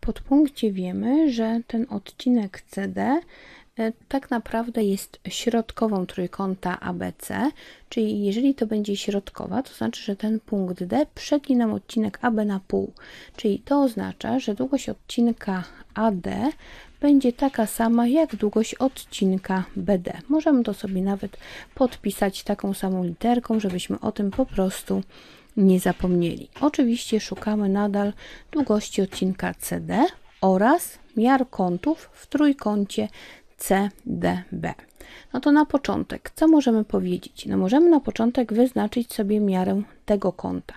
podpunkcie wiemy, że ten odcinek CD e, tak naprawdę jest środkową trójkąta ABC, czyli jeżeli to będzie środkowa, to znaczy, że ten punkt D przedni nam odcinek AB na pół, czyli to oznacza, że długość odcinka AD będzie taka sama jak długość odcinka BD. Możemy to sobie nawet podpisać taką samą literką, żebyśmy o tym po prostu nie zapomnieli. Oczywiście szukamy nadal długości odcinka CD oraz miar kątów w trójkącie CDB. No to na początek, co możemy powiedzieć? No możemy na początek wyznaczyć sobie miarę tego kąta,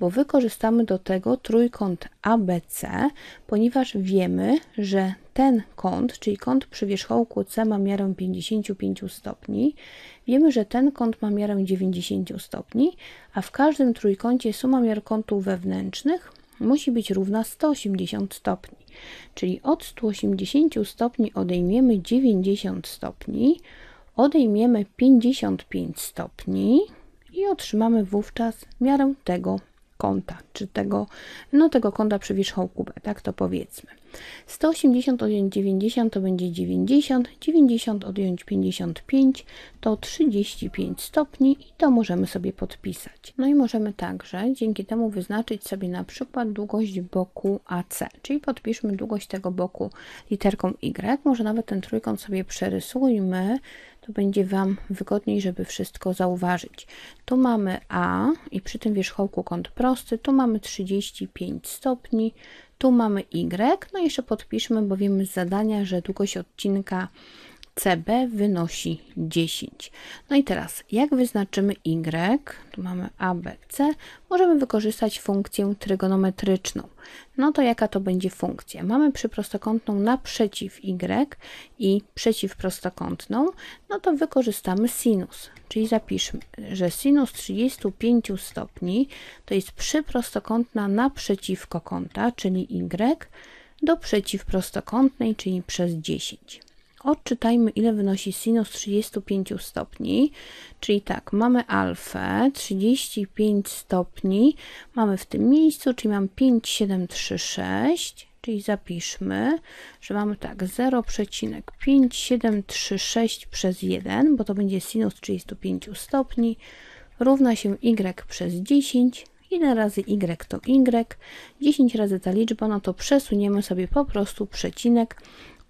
bo wykorzystamy do tego trójkąt ABC, ponieważ wiemy, że ten kąt, czyli kąt przy wierzchołku C ma miarę 55 stopni, wiemy, że ten kąt ma miarę 90 stopni, a w każdym trójkącie suma miar kątów wewnętrznych musi być równa 180 stopni. Czyli od 180 stopni odejmiemy 90 stopni, odejmiemy 55 stopni, i otrzymamy wówczas miarę tego kąta, czy tego, no tego kąta przy wierzchołku B, tak to powiedzmy. 180 odjąć 90 to będzie 90, 90 odjąć 55 to 35 stopni i to możemy sobie podpisać. No i możemy także dzięki temu wyznaczyć sobie na przykład długość boku AC, czyli podpiszmy długość tego boku literką Y, może nawet ten trójkąt sobie przerysujmy, to będzie Wam wygodniej, żeby wszystko zauważyć. Tu mamy A i przy tym wierzchołku kąt prosty, tu mamy 35 stopni, tu mamy Y, no i jeszcze podpiszmy, bo wiemy z zadania, że długość odcinka CB wynosi 10. No i teraz, jak wyznaczymy Y, tu mamy ABC. możemy wykorzystać funkcję trygonometryczną. No to jaka to będzie funkcja? Mamy przyprostokątną naprzeciw Y i przeciwprostokątną, no to wykorzystamy sinus. Czyli zapiszmy, że sinus 35 stopni to jest przyprostokątna naprzeciwko kąta, czyli Y, do przeciwprostokątnej, czyli przez 10. Odczytajmy, ile wynosi sinus 35 stopni, czyli tak, mamy alfę 35 stopni, mamy w tym miejscu, czyli mam 5, 7, 3, 6, czyli zapiszmy, że mamy tak 0,5736 przez 1, bo to będzie sinus 35 stopni, równa się y przez 10, 1 razy y to y, 10 razy ta liczba, no to przesuniemy sobie po prostu przecinek,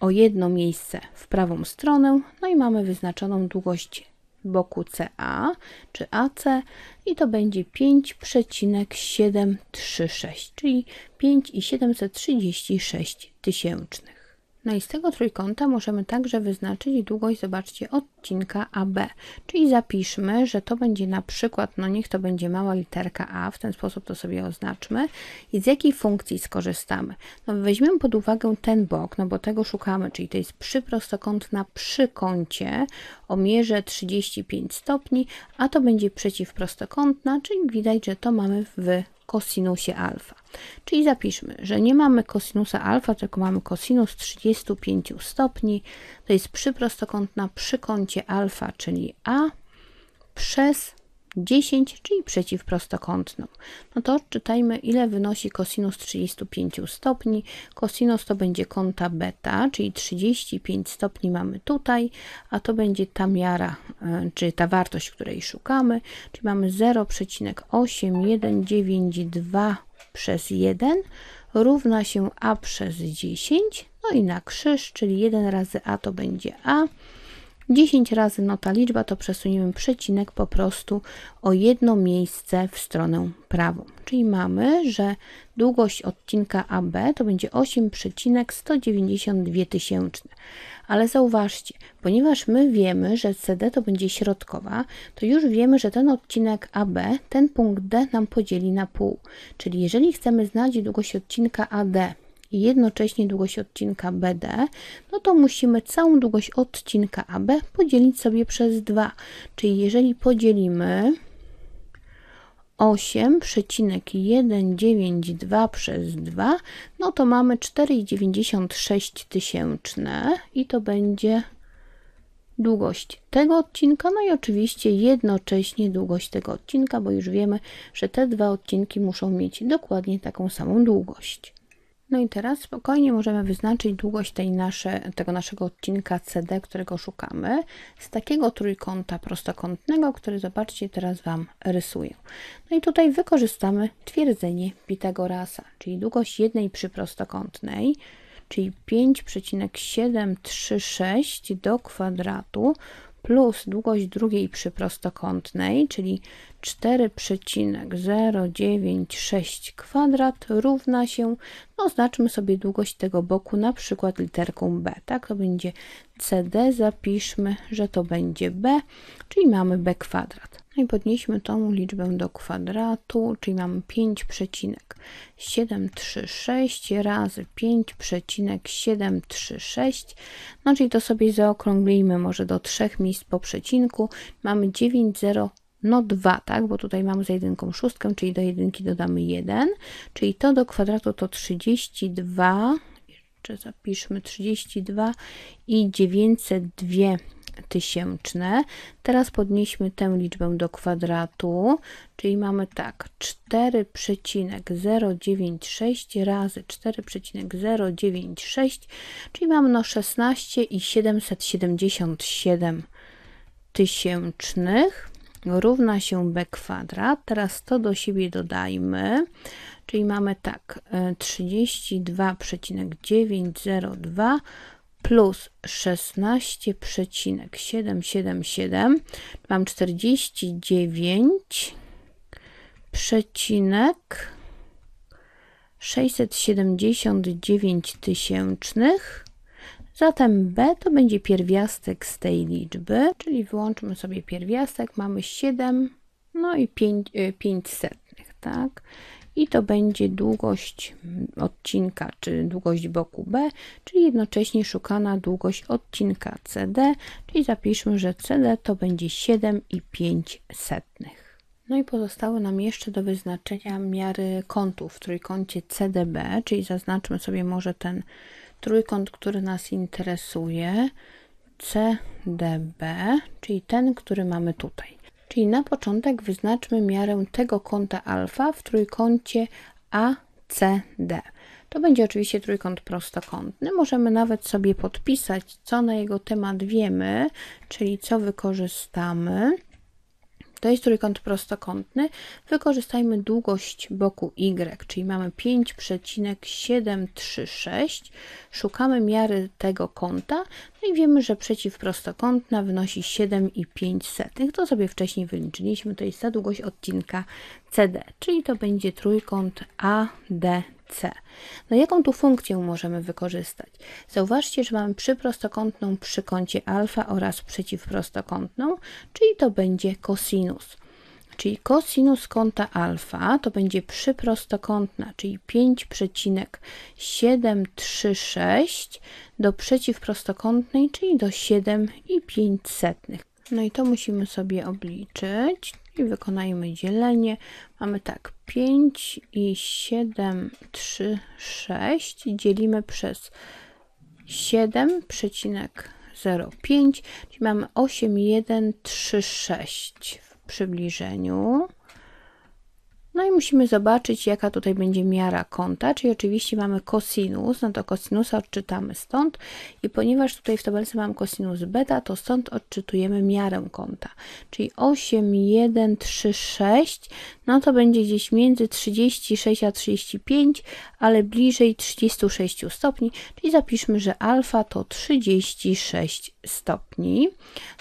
o jedno miejsce w prawą stronę, no i mamy wyznaczoną długość boku CA czy AC i to będzie 5,736, czyli 5,736 tysięcznych. No i z tego trójkąta możemy także wyznaczyć długość, zobaczcie, odcinka AB. Czyli zapiszmy, że to będzie na przykład, no niech to będzie mała literka A, w ten sposób to sobie oznaczmy. I z jakiej funkcji skorzystamy? No weźmiemy pod uwagę ten bok, no bo tego szukamy, czyli to jest przyprostokątna przy kącie o mierze 35 stopni, a to będzie przeciwprostokątna, czyli widać, że to mamy w kosinusie alfa. Czyli zapiszmy, że nie mamy kosinusa alfa, tylko mamy kosinus 35 stopni. To jest przyprostokątna przy kącie alfa, czyli a, przez 10, czyli przeciwprostokątną. No to odczytajmy, ile wynosi kosinus 35 stopni. Kosinus to będzie kąta beta, czyli 35 stopni mamy tutaj, a to będzie ta miara, e, czy ta wartość, której szukamy, czyli mamy 0,8192 przez 1 równa się a przez 10, no i na krzyż, czyli 1 razy a to będzie a, 10 razy no ta liczba, to przesuniemy przecinek po prostu o jedno miejsce w stronę prawą. Czyli mamy, że długość odcinka AB to będzie 8,192 tysięczne. Ale zauważcie, ponieważ my wiemy, że CD to będzie środkowa, to już wiemy, że ten odcinek AB, ten punkt D nam podzieli na pół. Czyli jeżeli chcemy znaleźć długość odcinka AD, i jednocześnie długość odcinka BD, no to musimy całą długość odcinka AB podzielić sobie przez 2. Czyli jeżeli podzielimy 8,192 przez 2, no to mamy 4,96 tysięczne i to będzie długość tego odcinka, no i oczywiście jednocześnie długość tego odcinka, bo już wiemy, że te dwa odcinki muszą mieć dokładnie taką samą długość. No i teraz spokojnie możemy wyznaczyć długość tej nasze, tego naszego odcinka CD, którego szukamy, z takiego trójkąta prostokątnego, który zobaczcie teraz Wam rysuję. No i tutaj wykorzystamy twierdzenie Pitagorasa, czyli długość jednej przyprostokątnej, czyli 5,736 do kwadratu plus długość drugiej przyprostokątnej, czyli 4,096 kwadrat równa się, no znaczmy sobie długość tego boku na przykład literką B, tak? To będzie CD, zapiszmy, że to będzie B, czyli mamy B kwadrat. No i podnieśmy tą liczbę do kwadratu, czyli mamy 5,736 razy 5,736, no czyli to sobie zaokrąglimy może do trzech miejsc po przecinku, mamy 9,0 no 2, tak, bo tutaj mamy za jedynką szóstkę, czyli do jedynki dodamy 1, czyli to do kwadratu to 32, jeszcze zapiszmy 32 i 902 tysięczne. Teraz podnieśmy tę liczbę do kwadratu, czyli mamy tak 4,096 razy 4,096, czyli mamy no 16 i 777 tysięcznych równa się b kwadrat. Teraz to do siebie dodajmy, czyli mamy tak 32,902 e, plus 16,777. Mam 49,679 tysięcznych Zatem b to będzie pierwiastek z tej liczby, czyli wyłączmy sobie pierwiastek, mamy 7, no i 5, y, setnych, tak? I to będzie długość odcinka, czy długość boku B, czyli jednocześnie szukana długość odcinka CD, czyli zapiszmy, że CD to będzie 7,5 setnych. No i pozostały nam jeszcze do wyznaczenia miary kątów w trójkącie CDB, czyli zaznaczmy sobie może ten trójkąt, który nas interesuje, CDB, czyli ten, który mamy tutaj. Czyli na początek wyznaczmy miarę tego kąta alfa w trójkącie ACD. To będzie oczywiście trójkąt prostokątny. Możemy nawet sobie podpisać, co na jego temat wiemy, czyli co wykorzystamy. To jest trójkąt prostokątny. Wykorzystajmy długość boku Y, czyli mamy 5,736. Szukamy miary tego kąta. No i wiemy, że przeciwprostokątna wynosi 7,5. To sobie wcześniej wyliczyliśmy. To jest ta długość odcinka CD, czyli to będzie trójkąt ADD. C. No jaką tu funkcję możemy wykorzystać? Zauważcie, że mamy przyprostokątną przy kącie alfa oraz przeciwprostokątną, czyli to będzie kosinus. Czyli kosinus kąta alfa to będzie przyprostokątna, czyli 5,736 do przeciwprostokątnej, czyli do 7,5. No i to musimy sobie obliczyć i wykonajmy dzielenie. Mamy tak 5 i 7, 3, 6 dzielimy przez 7,05, czyli mamy 8,136 w przybliżeniu. No i musimy zobaczyć, jaka tutaj będzie miara kąta, czyli oczywiście mamy kosinus, no to kosinusa odczytamy stąd i ponieważ tutaj w tabelce mam kosinus beta, to stąd odczytujemy miarę kąta, czyli 8, 1, 3, 6, no to będzie gdzieś między 36 a 35, ale bliżej 36 stopni, czyli zapiszmy, że alfa to 36 stopni,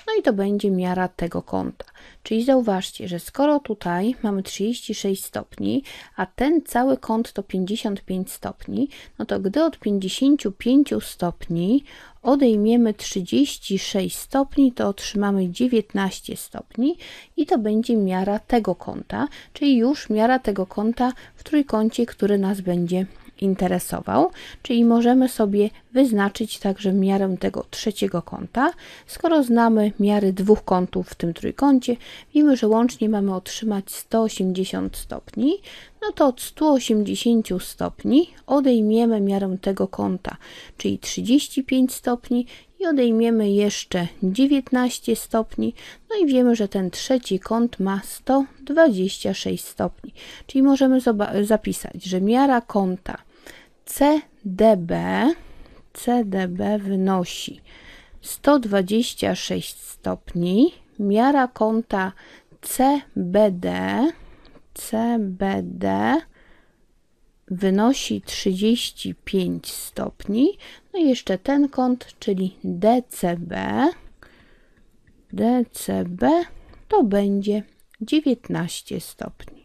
no i to będzie miara tego kąta. Czyli zauważcie, że skoro tutaj mamy 36 stopni, a ten cały kąt to 55 stopni, no to gdy od 55 stopni odejmiemy 36 stopni, to otrzymamy 19 stopni i to będzie miara tego kąta, czyli już miara tego kąta w trójkącie, który nas będzie interesował, czyli możemy sobie wyznaczyć także miarę tego trzeciego kąta. Skoro znamy miary dwóch kątów w tym trójkącie, wiemy, że łącznie mamy otrzymać 180 stopni, no to od 180 stopni odejmiemy miarę tego kąta, czyli 35 stopni i odejmiemy jeszcze 19 stopni, no i wiemy, że ten trzeci kąt ma 126 stopni. Czyli możemy zapisać, że miara kąta CDB, CDB wynosi 126 stopni, miara kąta CBD CBD wynosi 35 stopni. No i jeszcze ten kąt, czyli DCB. DCB to będzie 19 stopni.